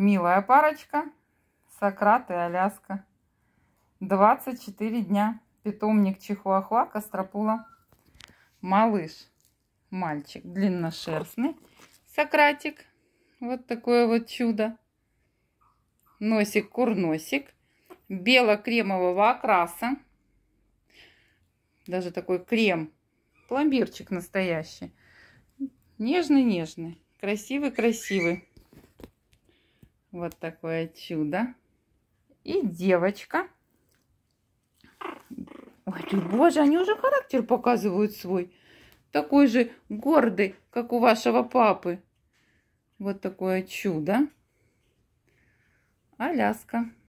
Милая парочка. Сократ и Аляска. 24 дня. Питомник Чихуахуа Костропула. Малыш. Мальчик длинношерстный. Сократик. Вот такое вот чудо. Носик курносик. Бело-кремового окраса. Даже такой крем. Пломбирчик настоящий. Нежный-нежный. Красивый-красивый. Вот такое чудо. И девочка. Ой, боже, они уже характер показывают свой. Такой же гордый, как у вашего папы. Вот такое чудо. Аляска.